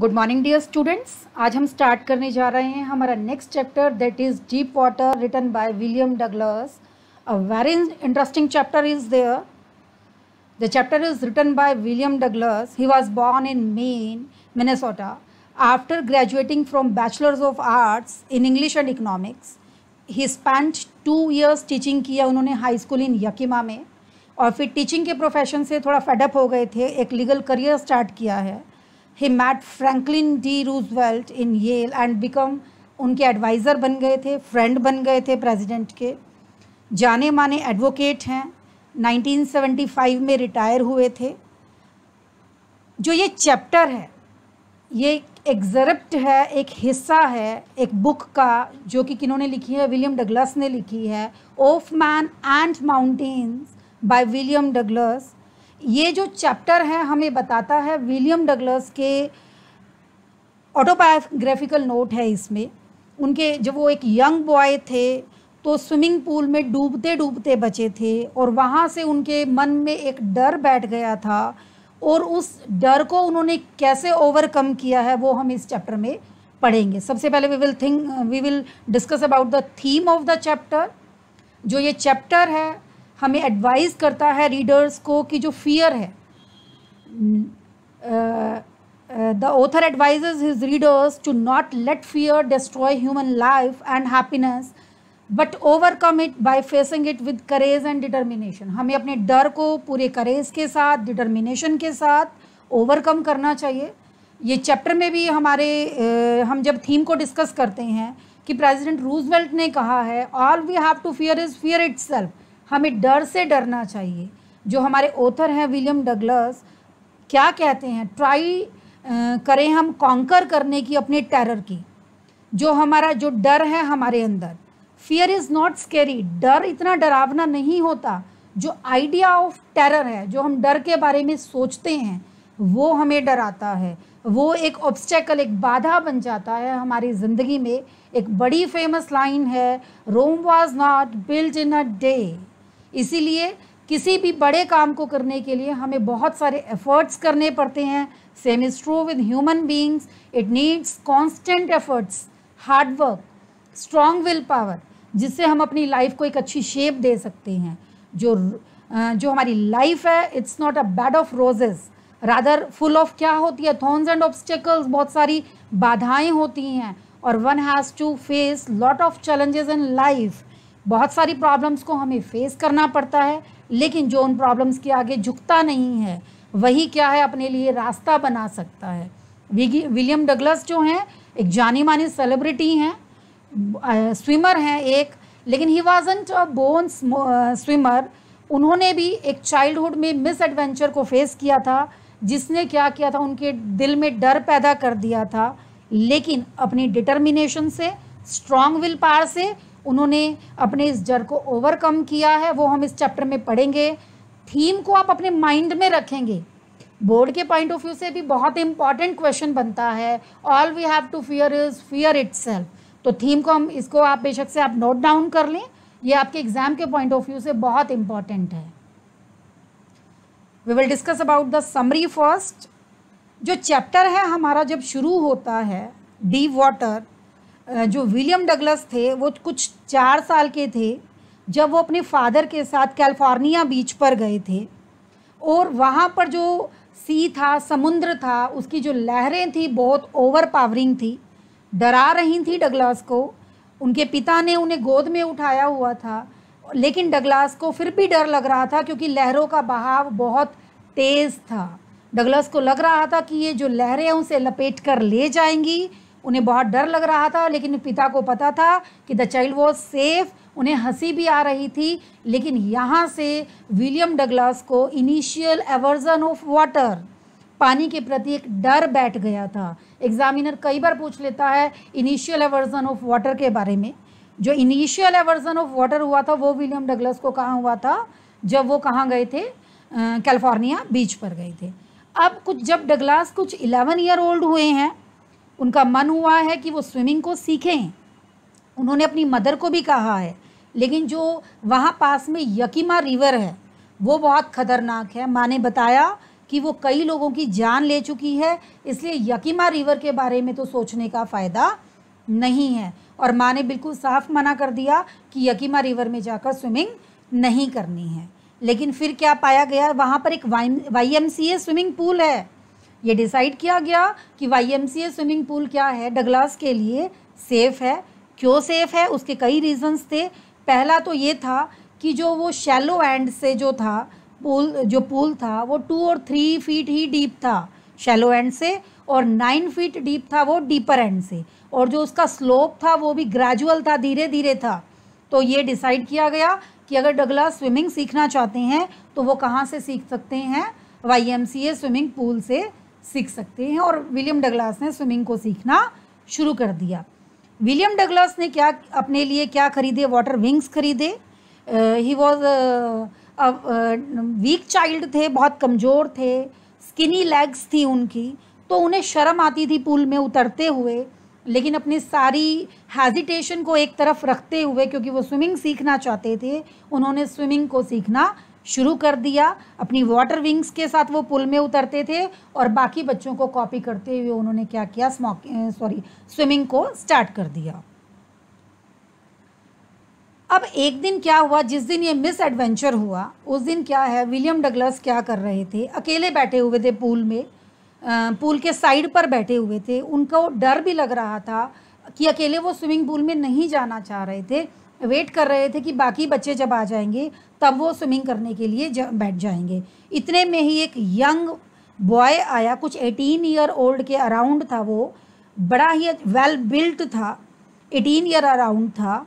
good morning dear students आज हम start करने जा रहे हैं हमारा next chapter that is deep water written by William Douglas a very interesting chapter is there the chapter is written by William Douglas he was born in Maine Minnesota after graduating from bachelors of arts in English and economics he spend two years teaching किया उन्होंने high school इन यकीमा में और फिर teaching के profession से थोड़ा fed up हो गए थे एक लीगल करियर स्टार्ट किया है he met Franklin D Roosevelt in Yale and become उनके एडवाइज़र बन गए थे फ्रेंड बन गए थे प्रेसिडेंट के जाने माने एडवोकेट हैं 1975 में रिटायर हुए थे जो ये चैप्टर है ये एग्जरप्ट है एक हिस्सा है एक बुक का जो कि किन्होंने लिखी है विलियम डगलस ने लिखी है of man and mountains by William Douglas ये जो चैप्टर है हमें बताता है विलियम डगलस के ऑटोबायोग्राफिकल नोट है इसमें उनके जब वो एक यंग बॉय थे तो स्विमिंग पूल में डूबते डूबते बचे थे और वहाँ से उनके मन में एक डर बैठ गया था और उस डर को उन्होंने कैसे ओवरकम किया है वो हम इस चैप्टर में पढ़ेंगे सबसे पहले we will think we will discuss about the theme of the chapter जो ये चैप्टर है हमें एडवाइज़ करता है रीडर्स को कि जो फियर है the author advise his readers to not let fear destroy human life and happiness but overcome it by facing it with courage and determination हमें अपने डर को पूरे करेज के साथ डिटर्मिनेशन के साथ ओवरकम करना चाहिए ये चैप्टर में भी हमारे हम जब थीम को डिस्कस करते हैं कि प्रेसिडेंट रूजवेल्ट ने कहा है all we have to fear is fear itself हमें डर से डरना चाहिए जो हमारे ऑथर हैं विलियम डगलस क्या कहते हैं ट्राई करें हम कॉन्कर करने की अपने टेरर की जो हमारा जो डर है हमारे अंदर फियर इज़ नॉट स्केरी डर इतना डरावना नहीं होता जो आइडिया ऑफ टेरर है जो हम डर के बारे में सोचते हैं वो हमें डराता है वो एक ऑब्स्टेकल एक बाधा बन जाता है हमारी ज़िंदगी में एक बड़ी फेमस लाइन है Rome was not build in a day इसीलिए किसी भी बड़े काम को करने के लिए हमें बहुत सारे एफर्ट्स करने पड़ते हैं same is true with human beings it needs constant efforts hard work strong will power जिससे हम अपनी लाइफ को एक अच्छी शेप दे सकते हैं जो जो हमारी लाइफ है it's not a bed of roses rather full of क्या होती है थॉर्न्स एंड ऑब्स्टेकल्स बहुत सारी बाधाएं होती हैं और one has to face lot of challenges in life बहुत सारी प्रॉब्लम्स को हमें फेस करना पड़ता है लेकिन जो उन प्रॉब्लम्स के आगे झुकता नहीं है वही क्या है अपने लिए रास्ता बना सकता है विलियम डगलस जो हैं एक जानी मानी सेलिब्रिटी हैं स्विमर हैं एक लेकिन he wasn't a born swimmer उन्होंने भी एक चाइल्डहुड में मिस एडवेंचर को फेस किया था जिसने क्या किया था उनके दिल में डर पैदा कर दिया था लेकिन अपनी डिटर्मिनेशन से स्ट्रांग विल पावर से उन्होंने अपने इस जड़ को ओवरकम किया है वो हम इस चैप्टर में पढ़ेंगे थीम को आप अपने माइंड में रखेंगे बोर्ड के पॉइंट ऑफ व्यू से भी बहुत इंपॉर्टेंट क्वेश्चन बनता है all we have to fear is fear it तो थीम को हम इसको आप बेशक से आप नोट डाउन कर लें ये आपके एग्जाम के पॉइंट ऑफ व्यू से बहुत इंपॉर्टेंट है we will discuss about the summary first जो चैप्टर है हमारा जब शुरू होता है डी वाटर जो विलियम डगलस थे वो कुछ चार साल के थे जब वो अपने फादर के साथ कैलिफोर्निया बीच पर गए थे और वहाँ पर जो सी था समुद्र था उसकी जो लहरें थी बहुत ओवर पावरिंग थी डरा रही थी डगलास को उनके पिता ने उन्हें गोद में उठाया हुआ था लेकिन डगलास को फिर भी डर लग रहा था क्योंकि लहरों का बहाव बहुत तेज़ था डगलास को लग रहा था कि ये जो लहरें हैं उसे लपेट कर ले जाएंगी उन्हें बहुत डर लग रहा था लेकिन पिता को पता था कि द चाइल्ड वॉज सेफ उन्हें हंसी भी आ रही थी लेकिन यहाँ से विलियम डगलास को इनिशियल एवर्जन ऑफ वाटर पानी के प्रति एक डर बैठ गया था एग्जामिनर कई बार पूछ लेता है इनिशियल एवर्जन ऑफ वाटर के बारे में जो इनिशियल एवर्जन ऑफ वाटर हुआ था वो विलियम डगलस को कहाँ हुआ था जब वो कहाँ गए थे कैलिफोर्निया बीच पर गए थे अब कुछ जब डगलास कुछ इलेवन ईयर ओल्ड हुए हैं उनका मन हुआ है कि वो स्विमिंग को सीखें उन्होंने अपनी मदर को भी कहा है लेकिन जो वहाँ पास में यकीमा रिवर है वो बहुत ख़तरनाक है माँ ने बताया कि वो कई लोगों की जान ले चुकी है इसलिए यकीमा रिवर के बारे में तो सोचने का फ़ायदा नहीं है और माँ ने बिल्कुल साफ मना कर दिया कि यकीमा रिवर में जाकर स्विमिंग नहीं करनी है लेकिन फिर क्या पाया गया वहाँ पर एक Y M C A swimming pool है ये डिसाइड किया गया कि वाई स्विमिंग पूल क्या है डगलास के लिए सेफ़ है क्यों सेफ़ है उसके कई रीज़न्स थे पहला तो ये था कि जो वो शैलो एंड से जो था पूल जो पूल था वो टू और थ्री फीट ही डीप था शैलो एंड से और नाइन फीट डीप था वो डीपर एंड से और जो उसका स्लोप था वो भी ग्रेजुअल था धीरे धीरे था तो ये डिसाइड किया गया कि अगर डगला स्विमिंग सीखना चाहते हैं तो वो कहाँ से सीख सकते हैं वाई स्विमिंग पूल से सीख सकते हैं और विलियम डगलास ने स्विमिंग को सीखना शुरू कर दिया विलियम डगलास ने क्या अपने लिए क्या खरीदे वाटर विंग्स खरीदे ही वॉज वीक चाइल्ड थे बहुत कमज़ोर थे स्किनी लेग्स थी उनकी तो उन्हें शर्म आती थी पूल में उतरते हुए लेकिन अपनी सारी हेजिटेशन को एक तरफ रखते हुए क्योंकि वो स्विमिंग सीखना चाहते थे उन्होंने स्विमिंग को सीखना शुरू कर दिया अपनी वाटर विंग्स के साथ वो पुल में उतरते थे और बाकी बच्चों को कॉपी करते हुए उन्होंने क्या किया स्मॉक सॉरी स्विमिंग को स्टार्ट कर दिया अब एक दिन क्या हुआ जिस दिन ये मिस एडवेंचर हुआ उस दिन क्या है विलियम डगलस क्या कर रहे थे अकेले बैठे हुए थे पूल में पूल के साइड पर बैठे हुए थे उनको डर भी लग रहा था कि अकेले वो स्विमिंग पूल में नहीं जाना चाह रहे थे वेट कर रहे थे कि बाकी बच्चे जब आ जाएंगे तब वो स्विमिंग करने के लिए जा, बैठ जाएंगे इतने में ही एक यंग बॉय आया कुछ एटीन ईयर ओल्ड के अराउंड था वो बड़ा ही वेल बिल्ट था एटीन ईयर अराउंड था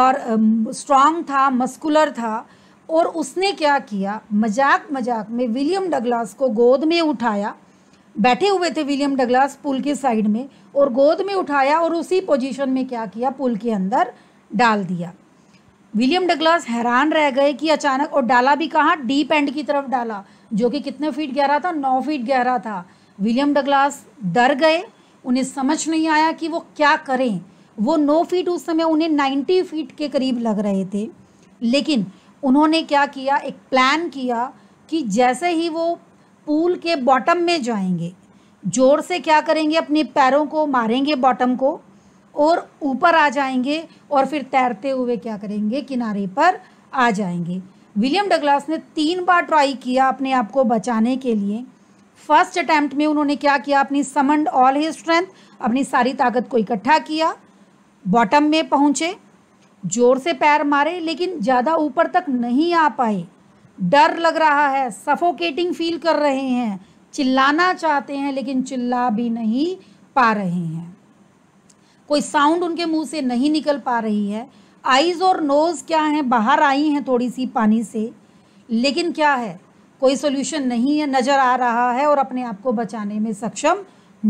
और स्ट्रांग था मस्कुलर था और उसने क्या किया मजाक मजाक में विलियम डगलास को गोद में उठाया बैठे हुए थे विलियम डगलास पुल के साइड में और गोद में उठाया और उसी पोजीशन में क्या किया पुल के अंदर डाल दिया विलियम डगलास हैरान रह गए कि अचानक और डाला भी कहाँ डीप एंड की तरफ डाला जो कि कितने फीट गहरा था नौ फीट गहरा था विलियम डगलास डर गए उन्हें समझ नहीं आया कि वो क्या करें वो नौ फीट उस समय उन्हें नाइन्टी फीट के करीब लग रहे थे लेकिन उन्होंने क्या किया एक प्लान किया कि जैसे ही वो पूल के बॉटम में जाएंगे जोर से क्या करेंगे अपने पैरों को मारेंगे बॉटम को और ऊपर आ जाएंगे और फिर तैरते हुए क्या करेंगे किनारे पर आ जाएंगे विलियम डगलास ने तीन बार ट्राई किया अपने आप को बचाने के लिए फर्स्ट अटैम्प्ट में उन्होंने क्या किया अपनी समंड ऑल ही स्ट्रेंथ अपनी सारी ताकत को इकट्ठा किया बॉटम में पहुँचे जोर से पैर मारे लेकिन ज़्यादा ऊपर तक नहीं आ पाए डर लग रहा है सफोकेटिंग फील कर रहे हैं चिल्लाना चाहते हैं लेकिन चिल्ला भी नहीं पा रहे हैं कोई साउंड उनके मुंह से नहीं निकल पा रही है आईज और नोज क्या हैं बाहर आई हैं थोड़ी सी पानी से लेकिन क्या है कोई सोल्यूशन नहीं है नज़र आ रहा है और अपने आप को बचाने में सक्षम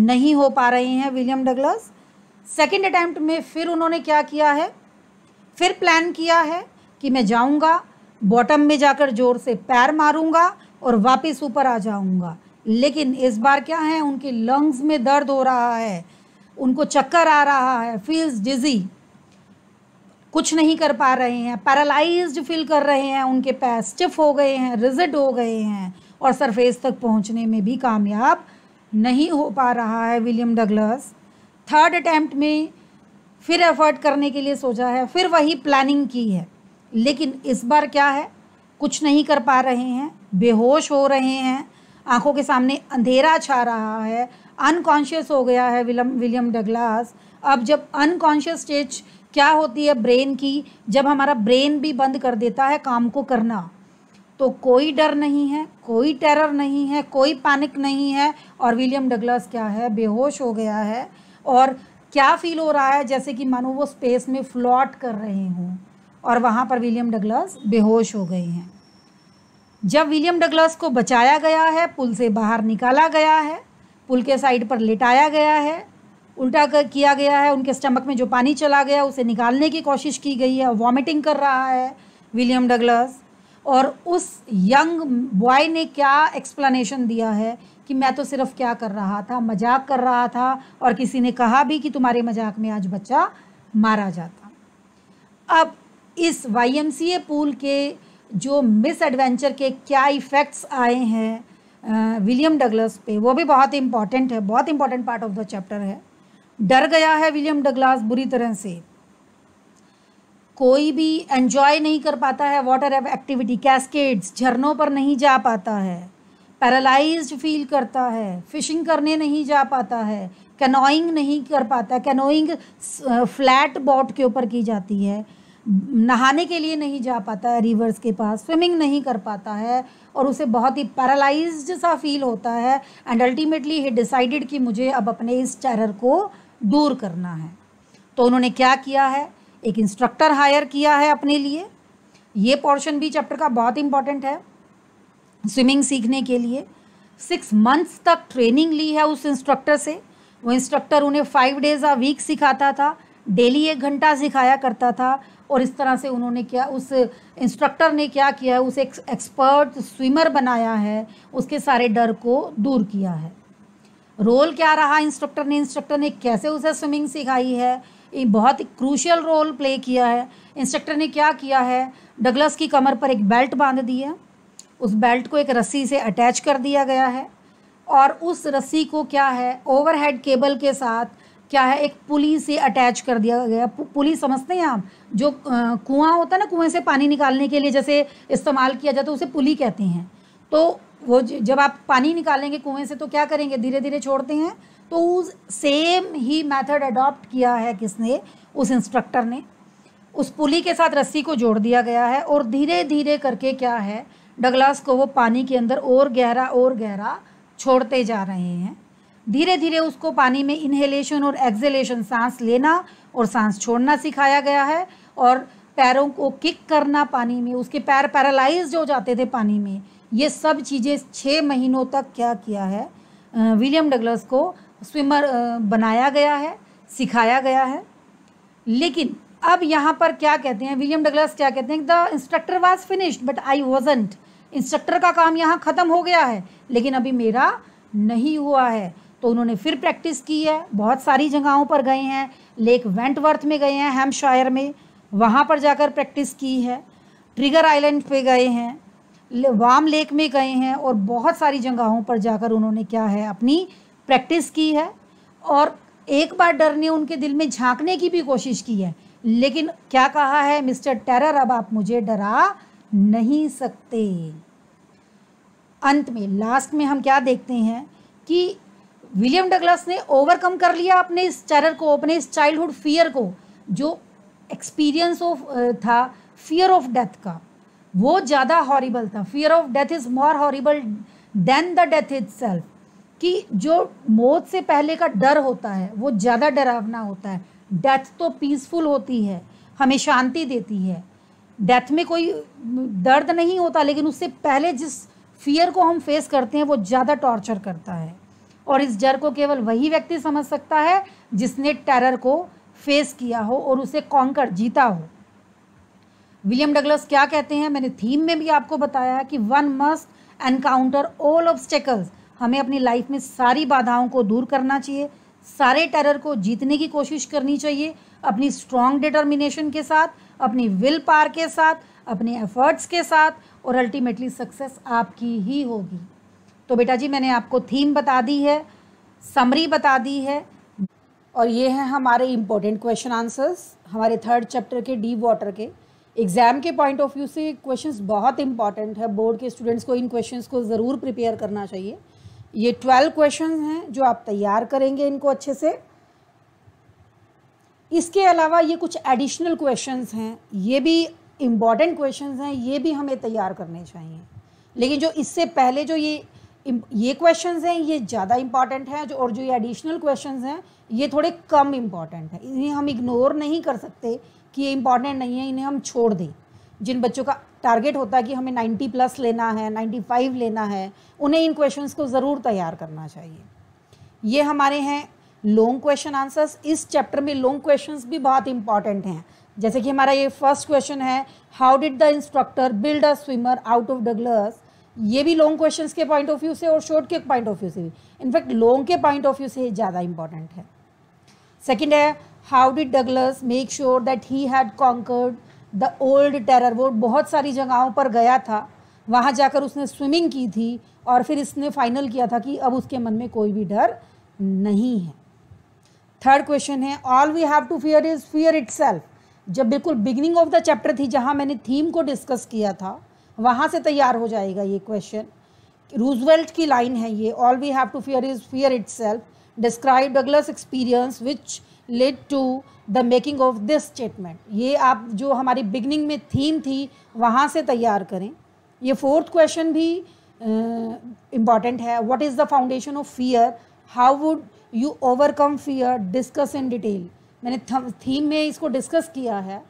नहीं हो पा रहे हैं विलियम डगलस सेकेंड अटैम्प्ट में फिर उन्होंने क्या किया है फिर प्लान किया है कि मैं जाऊंगा बॉटम में जाकर जोर से पैर मारूंगा और वापस ऊपर आ जाऊंगा लेकिन इस बार क्या है उनके लंग्स में दर्द हो रहा है उनको चक्कर आ रहा है फील्स डिजी कुछ नहीं कर पा रहे हैं पैरालाइज फील कर रहे हैं उनके पैर स्टिफ हो गए हैं रिजिड हो गए हैं और सरफेस तक पहुंचने में भी कामयाब नहीं हो पा रहा है विलियम डगलस थर्ड अटैम्प्ट में फिर एफर्ट करने के लिए सोचा है फिर वही प्लानिंग की है लेकिन इस बार क्या है कुछ नहीं कर पा रहे हैं बेहोश हो रहे हैं आंखों के सामने अंधेरा छा रहा है अनकॉन्शियस हो गया है विलम विलियम डगलास अब जब अनकॉन्शियस स्टेज क्या होती है ब्रेन की जब हमारा ब्रेन भी बंद कर देता है काम को करना तो कोई डर नहीं है कोई टेरर नहीं है कोई पैनिक नहीं है और विलियम डगलास क्या है बेहोश हो गया है और क्या फील हो रहा है जैसे कि मानो वो स्पेस में फ्लॉट कर रहे हों और वहाँ पर विलियम डगलस बेहोश हो गए हैं जब विलियम डगलस को बचाया गया है पुल से बाहर निकाला गया है पुल के साइड पर लेटाया गया है उल्टा कर किया गया है उनके स्टमक में जो पानी चला गया उसे निकालने की कोशिश की गई है वॉमिटिंग कर रहा है विलियम डगलस और उस यंग बॉय ने क्या एक्सप्लेनेशन दिया है कि मैं तो सिर्फ क्या कर रहा था मजाक कर रहा था और किसी ने कहा भी कि तुम्हारे मजाक में आज बच्चा मारा जाता अब इस वाईएमसीए पूल के जो मिस एडवेंचर के क्या इफ़ेक्ट्स आए हैं विलियम डगलस पे वो भी बहुत इम्पॉर्टेंट है बहुत important part of the chapter है डर गया है विलियम डगलास बुरी तरह से कोई भी एन्जॉय नहीं कर पाता है वाटर एक्टिविटी कैस्केड्स झरनों पर नहीं जा पाता है पैरालाइज फील करता है फिशिंग करने नहीं जा पाता है कैनोइंग नहीं कर पाता कैनोइंग फ्लैट बोट के ऊपर की जाती है नहाने के लिए नहीं जा पाता है रिवर्स के पास स्विमिंग नहीं कर पाता है और उसे बहुत ही पैरालाइज सा फील होता है एंड अल्टीमेटली ही डिसाइडेड कि मुझे अब अपने इस टेरर को दूर करना है तो उन्होंने क्या किया है एक इंस्ट्रक्टर हायर किया है अपने लिए ये पोर्शन भी चैप्टर का बहुत इंपॉर्टेंट है स्विमिंग सीखने के लिए सिक्स मंथ्स तक ट्रेनिंग ली है उस इंस्ट्रक्टर से वो इंस्ट्रक्टर उन्हें फाइव डेज आ वीक सिखाता था डेली एक घंटा सिखाया करता था और इस तरह से उन्होंने क्या उस इंस्ट्रक्टर ने क्या किया है उस एक एक्सपर्ट स्विमर बनाया है उसके सारे डर को दूर किया है रोल क्या रहा इंस्ट्रक्टर ने इंस्ट्रक्टर ने कैसे उसे स्विमिंग सिखाई है ये बहुत ही क्रूशियल रोल प्ले किया है इंस्ट्रक्टर ने क्या किया है डगलस की कमर पर एक बेल्ट बांध दिया उस बेल्ट को एक रस्सी से अटैच कर दिया गया है और उस रस्सी को क्या है ओवरहेड केबल के साथ क्या है एक पुली से अटैच कर दिया गया पुली समझते हैं आप जो कुआं होता है ना कुएं से पानी निकालने के लिए जैसे इस्तेमाल किया जाता है उसे पुली कहते हैं तो वो जब आप पानी निकालेंगे कुएं से तो क्या करेंगे धीरे धीरे छोड़ते हैं तो उस सेम ही मेथड अडॉप्ट किया है किसने उस इंस्ट्रक्टर ने उस पुली के साथ रस्सी को जोड़ दिया गया है और धीरे धीरे करके क्या है डगलास को वो पानी के अंदर और गहरा और गहरा छोड़ते जा रहे हैं धीरे धीरे उसको पानी में इन्हेलेशन और एक्जेलेशन सांस लेना और सांस छोड़ना सिखाया गया है और पैरों को किक करना पानी में उसके पैर पैरालाइज हो जाते थे पानी में ये सब चीज़ें छः महीनों तक क्या किया है विलियम डगलस को स्विमर बनाया गया है सिखाया गया है लेकिन अब यहाँ पर क्या कहते हैं विलियम डगलस क्या कहते हैं the instructor was finished but I wasn't instructor का काम यहाँ ख़त्म हो गया है लेकिन अभी मेरा नहीं हुआ है तो उन्होंने फिर प्रैक्टिस की है बहुत सारी जगहों पर गए हैं लेक वेंटवर्थ में गए हैं हेमशायर में वहाँ पर जाकर प्रैक्टिस की है ट्रिगर आइलैंड पे गए हैं वाम लेक में गए हैं और बहुत सारी जगहों पर जाकर उन्होंने क्या है अपनी प्रैक्टिस की है और एक बार डर ने उनके दिल में झांकने की भी कोशिश की है लेकिन क्या कहा है मिस्टर टेरर अब आप मुझे डरा नहीं सकते अंत में लास्ट में हम क्या देखते हैं कि विलियम डगलस ने ओवरकम कर लिया अपने इस चरर को अपने इस चाइल्डहुड फियर को जो एक्सपीरियंस ऑफ था फियर ऑफ डेथ का वो ज़्यादा हॉरिबल था fear of death is more horrible than the death itself कि जो मौत से पहले का डर होता है वो ज़्यादा डरावना होता है डेथ तो पीसफुल होती है हमें शांति देती है डेथ में कोई दर्द नहीं होता लेकिन उससे पहले जिस फियर को हम फेस करते हैं वो ज़्यादा टॉर्चर करता है और इस जर को केवल वही व्यक्ति समझ सकता है जिसने टेरर को फेस किया हो और उसे कॉन्कर जीता हो विलियम डगलस क्या कहते हैं मैंने थीम में भी आपको बताया है कि one must encounter all obstacles हमें अपनी लाइफ में सारी बाधाओं को दूर करना चाहिए सारे टेरर को जीतने की कोशिश करनी चाहिए अपनी स्ट्रॉन्ग डिटर्मिनेशन के साथ अपनी विल पार के साथ अपने एफर्ट्स के साथ और अल्टीमेटली सक्सेस आपकी ही होगी तो बेटा जी मैंने आपको थीम बता दी है समरी बता दी है और ये हैं हमारे इम्पोर्टेंट क्वेश्चन आंसर्स हमारे थर्ड चैप्टर के डीप वाटर के एग्ज़ाम के पॉइंट ऑफ व्यू से क्वेश्चंस बहुत इंपॉर्टेंट है बोर्ड के स्टूडेंट्स को इन क्वेश्चंस को ज़रूर प्रिपेयर करना चाहिए ये ट्वेल्व क्वेश्चन हैं जो आप तैयार करेंगे इनको अच्छे से इसके अलावा ये कुछ एडिशनल क्वेश्चंस हैं ये भी इम्पॉर्टेंट क्वेश्चंस हैं ये भी हमें तैयार करने चाहिए लेकिन जो इससे पहले जो ये ये क्वेश्चन हैं ये ज़्यादा इंपॉर्टेंट हैं और जो ये एडिशनल क्वेश्चन हैं ये थोड़े कम इम्पॉर्टेंट हैं इन्हें हम इग्नोर नहीं कर सकते कि ये इंपॉर्टेंट नहीं है इन्हें हम छोड़ दें जिन बच्चों का टारगेट होता है कि हमें 90 प्लस लेना है 95 लेना है उन्हें इन क्वेश्चंस को ज़रूर तैयार करना चाहिए ये हमारे हैं लॉन्ग क्वेश्चन आंसर्स इस चैप्टर में लॉन्ग क्वेश्चंस भी बहुत इंपॉर्टेंट हैं जैसे कि हमारा ये फर्स्ट क्वेश्चन है how did the instructor build a swimmer out of Douglas ये भी लॉन्ग क्वेश्चन के पॉइंट ऑफ व्यू से और शॉर्ट के पॉइंट ऑफ व्यू से भी इनफैक्ट लॉन्ग के पॉइंट ऑफ व्यू से ज़्यादा इंपॉर्टेंट है सेकेंड है how did Douglas make sure that he had conquered the old terror वो बहुत सारी जगहों पर गया था वहाँ जाकर उसने स्विमिंग की थी और फिर इसने फाइनल किया था कि अब उसके मन में कोई भी डर नहीं है थर्ड क्वेश्चन है all we have to fear is fear it जब बिल्कुल बिगनिंग ऑफ द चैप्टर थी जहाँ मैंने थीम को डिस्कस किया था वहाँ से तैयार हो जाएगा ये क्वेश्चन रूजवेल्ट की लाइन है ये all we have to fear is fear itself describe Douglas experience which led to the making of this statement ये आप जो हमारी बिगनिंग में थीम थी वहाँ से तैयार करें ये फोर्थ क्वेश्चन भी इम्पॉर्टेंट है what is the foundation of fear how would you overcome fear discuss in detail मैंने थीम में इसको डिस्कस किया है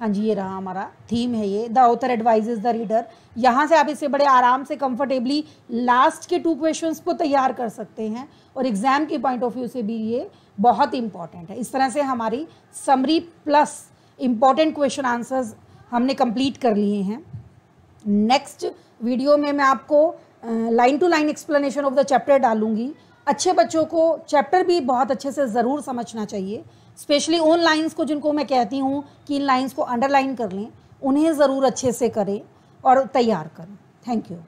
हाँ जी ये रहा हमारा थीम है ये the author advise the reader यहाँ से आप इसे बड़े आराम से कंफर्टेबली लास्ट के टू क्वेश्चंस को तैयार कर सकते हैं और एग्ज़ाम के पॉइंट ऑफ व्यू से भी ये बहुत इंपॉर्टेंट है इस तरह से हमारी summary plus important question answers हमने कंप्लीट कर लिए हैं नेक्स्ट वीडियो में मैं आपको line to line explanation of the chapter डालूंगी अच्छे बच्चों को चैप्टर भी बहुत अच्छे से ज़रूर समझना चाहिए स्पेशली उन लाइंस को जिनको मैं कहती हूँ कि इन लाइंस को अंडरलाइन कर लें उन्हें ज़रूर अच्छे से करें और तैयार करें थैंक यू